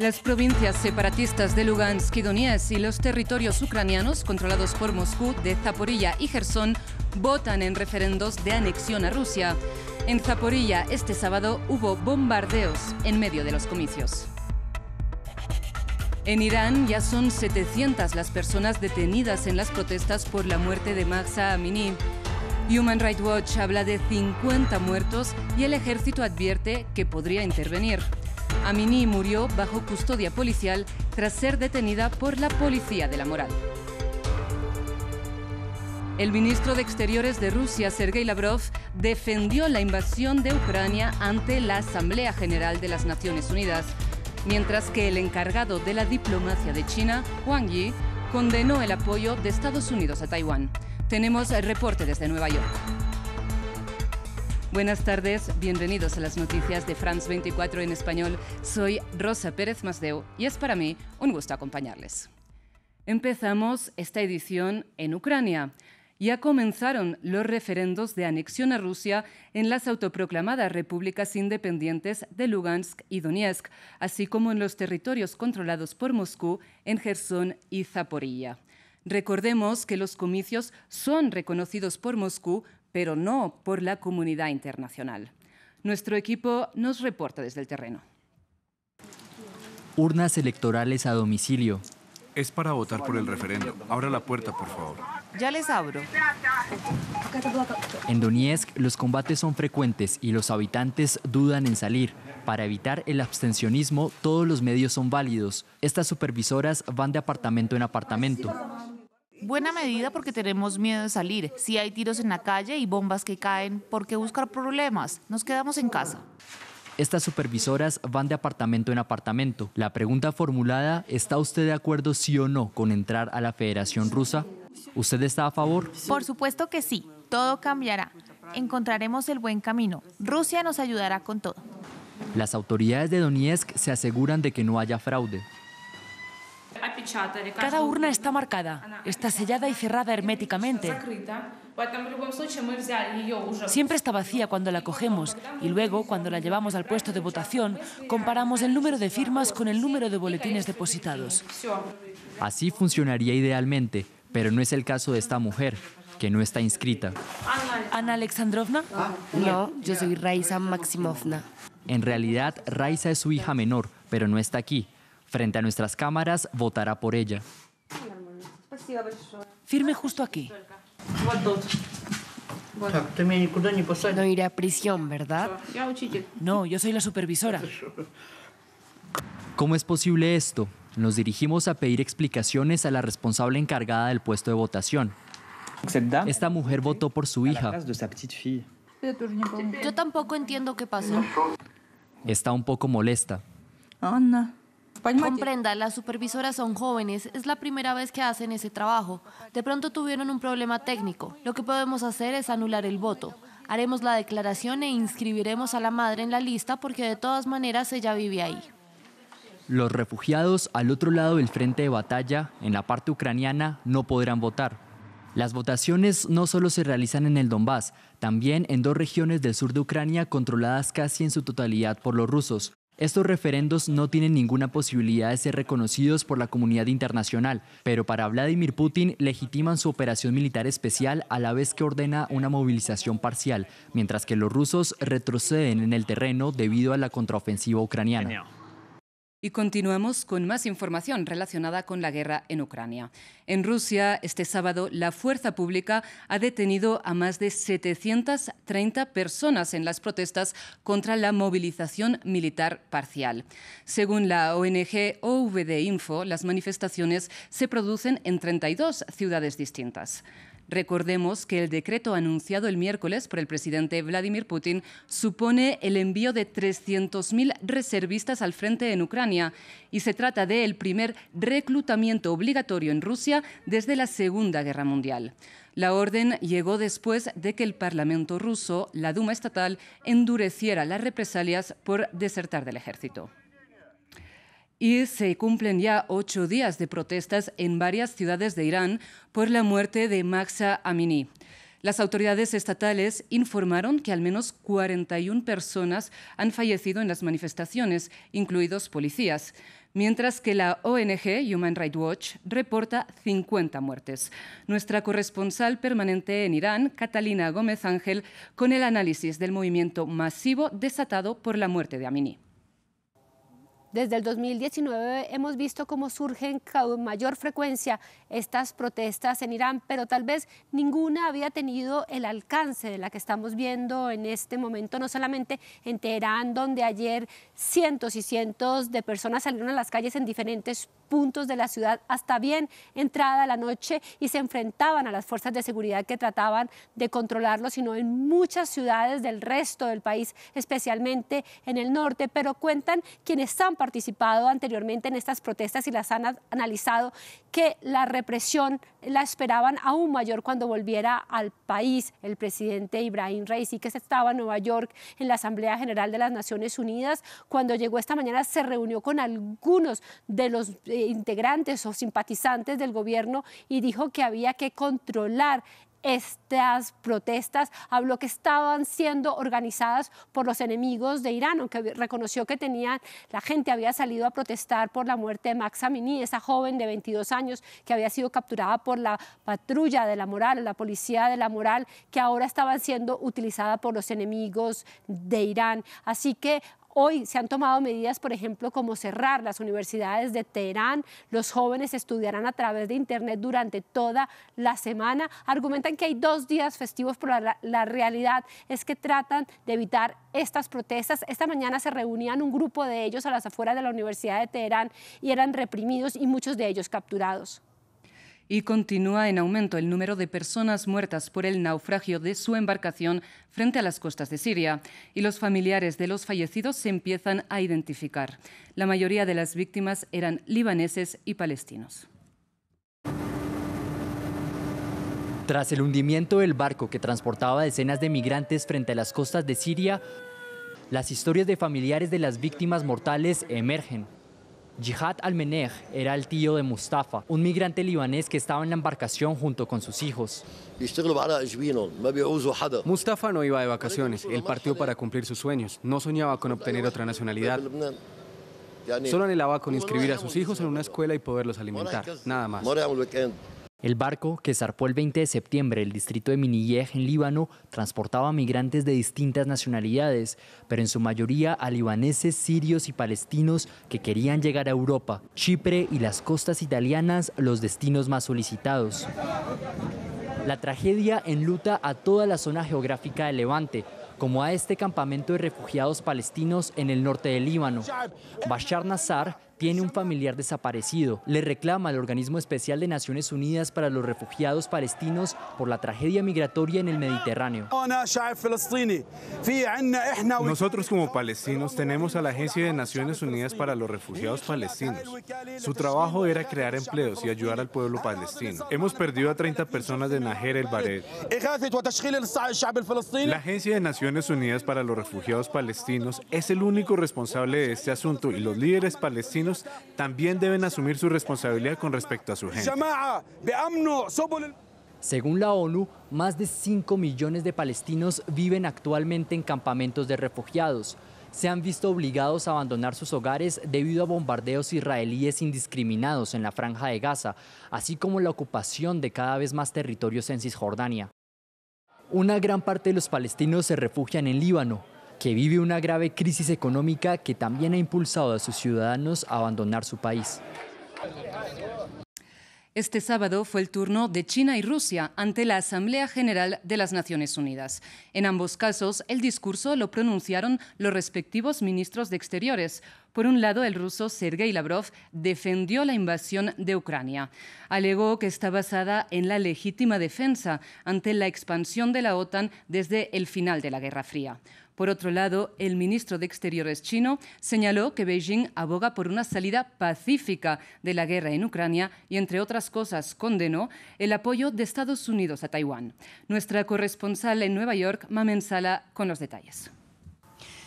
Las provincias separatistas de Lugansk y Donetsk y los territorios ucranianos controlados por Moscú de Zaporilla y Gerson votan en referendos de anexión a Rusia. En Zaporilla este sábado hubo bombardeos en medio de los comicios. En Irán ya son 700 las personas detenidas en las protestas por la muerte de Mahsa Amini. Human Rights Watch habla de 50 muertos y el ejército advierte que podría intervenir. Amini murió bajo custodia policial tras ser detenida por la policía de la moral. El ministro de Exteriores de Rusia, Sergei Lavrov, defendió la invasión de Ucrania ante la Asamblea General de las Naciones Unidas, mientras que el encargado de la diplomacia de China, Huang Yi, condenó el apoyo de Estados Unidos a Taiwán. Tenemos el reporte desde Nueva York. Buenas tardes, bienvenidos a las noticias de France 24 en español. Soy Rosa Pérez Masdeu y es para mí un gusto acompañarles. Empezamos esta edición en Ucrania. Ya comenzaron los referendos de anexión a Rusia en las autoproclamadas repúblicas independientes de Lugansk y Donetsk, así como en los territorios controlados por Moscú en Gerson y Zaporilla. Recordemos que los comicios son reconocidos por Moscú pero no por la comunidad internacional. Nuestro equipo nos reporta desde el terreno. Urnas electorales a domicilio. Es para votar por el referendo. Abra la puerta, por favor. Ya les abro. En Donetsk los combates son frecuentes y los habitantes dudan en salir. Para evitar el abstencionismo, todos los medios son válidos. Estas supervisoras van de apartamento en apartamento buena medida porque tenemos miedo de salir. Si hay tiros en la calle y bombas que caen, ¿por qué buscar problemas? Nos quedamos en casa. Estas supervisoras van de apartamento en apartamento. La pregunta formulada, ¿está usted de acuerdo sí o no con entrar a la Federación Rusa? ¿Usted está a favor? Por supuesto que sí, todo cambiará. Encontraremos el buen camino. Rusia nos ayudará con todo. Las autoridades de Donetsk se aseguran de que no haya fraude. Cada urna está marcada, está sellada y cerrada herméticamente. Siempre está vacía cuando la cogemos y luego, cuando la llevamos al puesto de votación, comparamos el número de firmas con el número de boletines depositados. Así funcionaría idealmente, pero no es el caso de esta mujer, que no está inscrita. ¿Ana Alexandrovna? Ah, no, yo soy Raisa Maximovna. En realidad, Raisa es su hija menor, pero no está aquí frente a nuestras cámaras, votará por ella. Firme justo aquí. No iré a prisión, ¿verdad? No, yo soy la supervisora. ¿Cómo es posible esto? Nos dirigimos a pedir explicaciones a la responsable encargada del puesto de votación. Esta mujer votó por su hija. Yo tampoco entiendo qué pasó. Está un poco molesta. Ana. Comprenda, las supervisoras son jóvenes, es la primera vez que hacen ese trabajo. De pronto tuvieron un problema técnico. Lo que podemos hacer es anular el voto. Haremos la declaración e inscribiremos a la madre en la lista porque de todas maneras ella vive ahí. Los refugiados al otro lado del frente de batalla, en la parte ucraniana, no podrán votar. Las votaciones no solo se realizan en el Donbass, también en dos regiones del sur de Ucrania controladas casi en su totalidad por los rusos, estos referendos no tienen ninguna posibilidad de ser reconocidos por la comunidad internacional, pero para Vladimir Putin legitiman su operación militar especial a la vez que ordena una movilización parcial, mientras que los rusos retroceden en el terreno debido a la contraofensiva ucraniana. Y continuamos con más información relacionada con la guerra en Ucrania. En Rusia, este sábado, la fuerza pública ha detenido a más de 730 personas en las protestas contra la movilización militar parcial. Según la ONG OVD Info, las manifestaciones se producen en 32 ciudades distintas. Recordemos que el decreto anunciado el miércoles por el presidente Vladimir Putin supone el envío de 300.000 reservistas al frente en Ucrania y se trata del primer reclutamiento obligatorio en Rusia desde la Segunda Guerra Mundial. La orden llegó después de que el Parlamento ruso, la Duma estatal, endureciera las represalias por desertar del ejército y se cumplen ya ocho días de protestas en varias ciudades de Irán por la muerte de Maxa Amini. Las autoridades estatales informaron que al menos 41 personas han fallecido en las manifestaciones, incluidos policías, mientras que la ONG Human Rights Watch reporta 50 muertes. Nuestra corresponsal permanente en Irán, Catalina Gómez Ángel, con el análisis del movimiento masivo desatado por la muerte de Amini. Desde el 2019 hemos visto cómo surgen con mayor frecuencia estas protestas en Irán, pero tal vez ninguna había tenido el alcance de la que estamos viendo en este momento, no solamente en Teherán, donde ayer cientos y cientos de personas salieron a las calles en diferentes puntos de la ciudad hasta bien entrada la noche y se enfrentaban a las fuerzas de seguridad que trataban de controlarlo, sino en muchas ciudades del resto del país, especialmente en el norte, pero cuentan quienes están participado anteriormente en estas protestas y las han analizado, que la represión la esperaban aún mayor cuando volviera al país el presidente Ibrahim Reisi, que estaba en Nueva York en la Asamblea General de las Naciones Unidas. Cuando llegó esta mañana se reunió con algunos de los eh, integrantes o simpatizantes del gobierno y dijo que había que controlar estas protestas, habló que estaban siendo organizadas por los enemigos de Irán, aunque reconoció que tenían, la gente había salido a protestar por la muerte de Max Amini, esa joven de 22 años que había sido capturada por la patrulla de la moral, la policía de la moral, que ahora estaban siendo utilizadas por los enemigos de Irán. Así que Hoy se han tomado medidas, por ejemplo, como cerrar las universidades de Teherán. Los jóvenes estudiarán a través de Internet durante toda la semana. Argumentan que hay dos días festivos, pero la, realidad es que tratan de evitar estas protestas. Esta mañana se reunían un grupo de ellos a las afueras de la Universidad de Teherán y eran reprimidos y muchos de ellos capturados y continúa en aumento el número de personas muertas por el naufragio de su embarcación frente a las costas de Siria y los familiares de los fallecidos se empiezan a identificar. La mayoría de las víctimas eran libaneses y palestinos. Tras el hundimiento del barco que transportaba decenas de migrantes frente a las costas de Siria, las historias de familiares de las víctimas mortales emergen. Jihad al-Meneh era el tío de Mustafa, un migrante libanés que estaba en la embarcación junto con sus hijos. Mustafa no iba de vacaciones, él partió para cumplir sus sueños, no soñaba con obtener otra nacionalidad. Solo anhelaba con inscribir a sus hijos en una escuela y poderlos alimentar, nada más. El barco, que zarpó el 20 de septiembre el distrito de Miniyeh en Líbano, transportaba migrantes de distintas nacionalidades, pero en su mayoría a libaneses, sirios y palestinos que querían llegar a Europa, Chipre y las costas italianas, los destinos más solicitados. La tragedia enluta a toda la zona geográfica de Levante, como a este campamento de refugiados palestinos en el norte de Líbano. Bashar Nassar, tiene un familiar desaparecido. Le reclama al Organismo Especial de Naciones Unidas para los Refugiados Palestinos por la tragedia migratoria en el Mediterráneo. Nosotros como palestinos tenemos a la Agencia de Naciones Unidas para los Refugiados Palestinos. Su trabajo era crear empleos y ayudar al pueblo palestino. Hemos perdido a 30 personas de Najer el Bared. La Agencia de Naciones Unidas para los Refugiados Palestinos es el único responsable de este asunto y los líderes palestinos también deben asumir su responsabilidad con respecto a su gente. Según la ONU, más de 5 millones de palestinos viven actualmente en campamentos de refugiados. Se han visto obligados a abandonar sus hogares debido a bombardeos israelíes indiscriminados en la franja de Gaza, así como la ocupación de cada vez más territorios en Cisjordania. Una gran parte de los palestinos se refugian en Líbano, que vive una grave crisis económica que también ha impulsado a sus ciudadanos a abandonar su país. Este sábado fue el turno de China y Rusia ante la Asamblea General de las Naciones Unidas. En ambos casos, el discurso lo pronunciaron los respectivos ministros de Exteriores. Por un lado, el ruso Sergei Lavrov defendió la invasión de Ucrania. Alegó que está basada en la legítima defensa ante la expansión de la OTAN desde el final de la Guerra Fría. Por otro lado, el ministro de Exteriores chino señaló que Beijing aboga por una salida pacífica de la guerra en Ucrania y, entre otras cosas, condenó el apoyo de Estados Unidos a Taiwán. Nuestra corresponsal en Nueva York, Mamen Sala, con los detalles.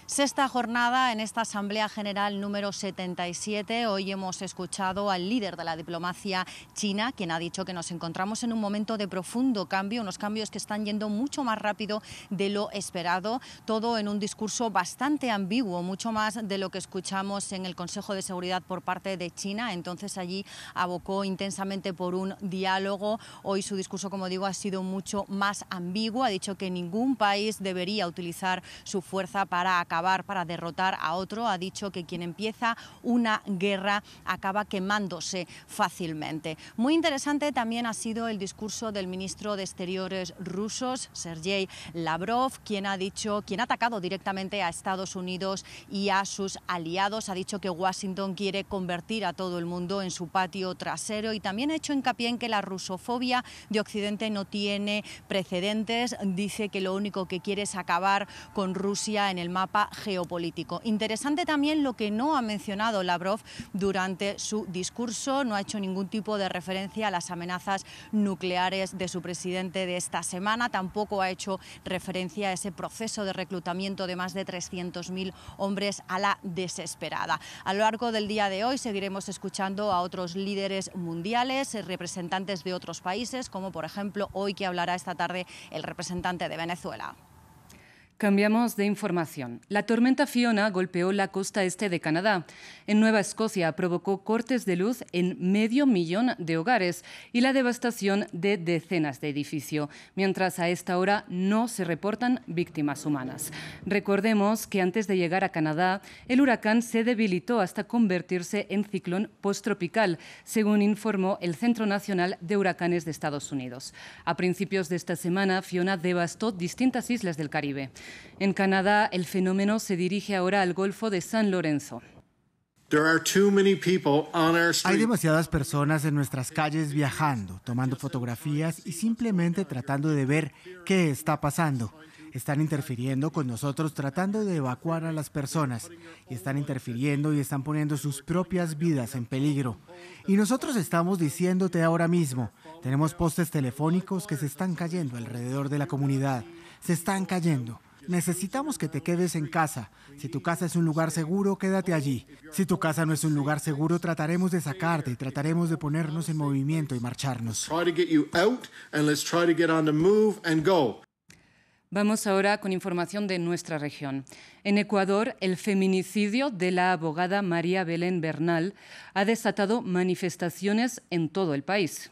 Sexta jornada en esta Asamblea General número 77. Hoy hemos escuchado al líder de la diplomacia china, quien ha dicho que nos encontramos en un momento de profundo cambio, unos cambios que están yendo mucho más rápido de lo esperado, todo en un discurso bastante ambiguo, mucho más de lo que escuchamos en el Consejo de Seguridad por parte de China. Entonces allí abocó intensamente por un diálogo. Hoy su discurso, como digo, ha sido mucho más ambiguo. Ha dicho que ningún país debería utilizar su fuerza para acabar para derrotar a otro, ha dicho que quien empieza una guerra acaba quemándose fácilmente. Muy interesante también ha sido el discurso del ministro de Exteriores rusos, Sergei Lavrov, quien ha dicho, quien ha atacado directamente a Estados Unidos y a sus aliados. Ha dicho que Washington quiere convertir a todo el mundo en su patio trasero y también ha hecho hincapié en que la rusofobia de Occidente no tiene precedentes. Dice que lo único que quiere es acabar con Rusia en el mapa geopolítico. Interesante también lo que no ha mencionado Lavrov durante su discurso, no ha hecho ningún tipo de referencia a las amenazas nucleares de su presidente de esta semana, tampoco ha hecho referencia a ese proceso de reclutamiento de más de 300.000 hombres a la desesperada. A lo largo del día de hoy seguiremos escuchando a otros líderes mundiales, eh, representantes de otros países, como por ejemplo hoy que hablará esta tarde el representante de Venezuela. Cambiamos de información. La tormenta Fiona golpeó la costa este de Canadá. En Nueva Escocia provocó cortes de luz en medio millón de hogares y la devastación de decenas de edificios, mientras a esta hora no se reportan víctimas humanas. Recordemos que antes de llegar a Canadá, el huracán se debilitó hasta convertirse en ciclón posttropical, según informó el Centro Nacional de Huracanes de Estados Unidos. A principios de esta semana, Fiona devastó distintas islas del Caribe. En Canadá, el fenómeno se dirige ahora al Golfo de San Lorenzo. Hay demasiadas personas en nuestras calles viajando, tomando fotografías y simplemente tratando de ver qué está pasando. Están interfiriendo con nosotros tratando de evacuar a las personas y están interfiriendo y están poniendo sus propias vidas en peligro. Y nosotros estamos diciéndote ahora mismo, tenemos postes telefónicos que se están cayendo alrededor de la comunidad, se están cayendo. Necesitamos que te quedes en casa. Si tu casa es un lugar seguro, quédate allí. Si tu casa no es un lugar seguro, trataremos de sacarte y trataremos de ponernos en movimiento y marcharnos. Vamos ahora con información de nuestra región. En Ecuador, el feminicidio de la abogada María Belén Bernal ha desatado manifestaciones en todo el país.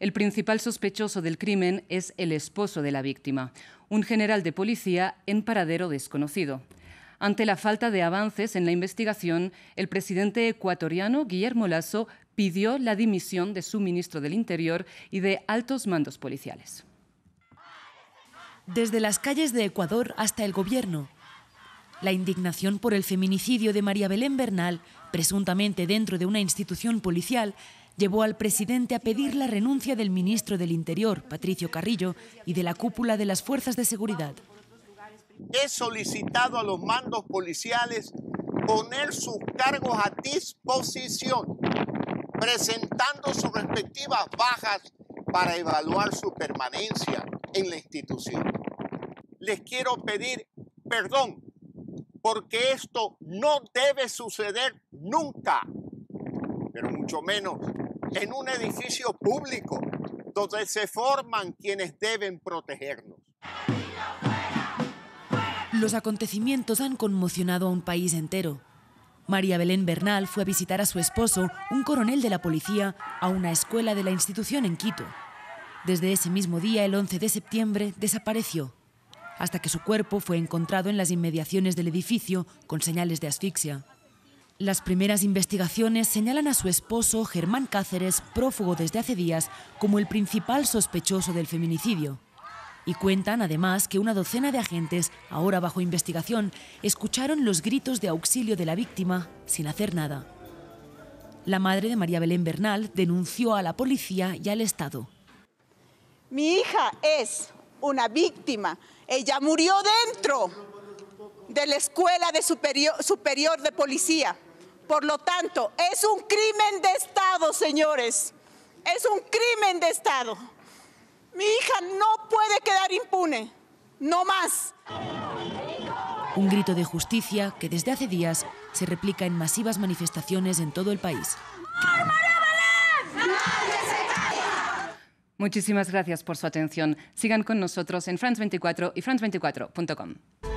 El principal sospechoso del crimen es el esposo de la víctima, un general de policía en paradero desconocido. Ante la falta de avances en la investigación, el presidente ecuatoriano Guillermo Lasso pidió la dimisión de su ministro del Interior y de altos mandos policiales. Desde las calles de Ecuador hasta el gobierno, la indignación por el feminicidio de María Belén Bernal, presuntamente dentro de una institución policial, llevó al presidente a pedir la renuncia del ministro del Interior, Patricio Carrillo, y de la cúpula de las fuerzas de seguridad. He solicitado a los mandos policiales poner sus cargos a disposición, presentando sus respectivas bajas para evaluar su permanencia en la institución. Les quiero pedir perdón porque esto no debe suceder nunca, pero mucho menos en un edificio público donde se forman quienes deben protegernos. Los acontecimientos han conmocionado a un país entero. María Belén Bernal fue a visitar a su esposo, un coronel de la policía, a una escuela de la institución en Quito. Desde ese mismo día, el 11 de septiembre, desapareció, hasta que su cuerpo fue encontrado en las inmediaciones del edificio con señales de asfixia. Las primeras investigaciones señalan a su esposo, Germán Cáceres, prófugo desde hace días, como el principal sospechoso del feminicidio. Y cuentan además que una docena de agentes, ahora bajo investigación, escucharon los gritos de auxilio de la víctima sin hacer nada. La madre de María Belén Bernal denunció a la policía y al Estado. Mi hija es una víctima. Ella murió dentro de la Escuela de Superior, Superior de Policía. Por lo tanto, es un crimen de Estado, señores. Es un crimen de Estado. Mi hija no puede quedar impune. No más. Un grito de justicia que desde hace días se replica en masivas manifestaciones en todo el país. Muchísimas gracias por su atención. Sigan con nosotros en France24 y france24.com.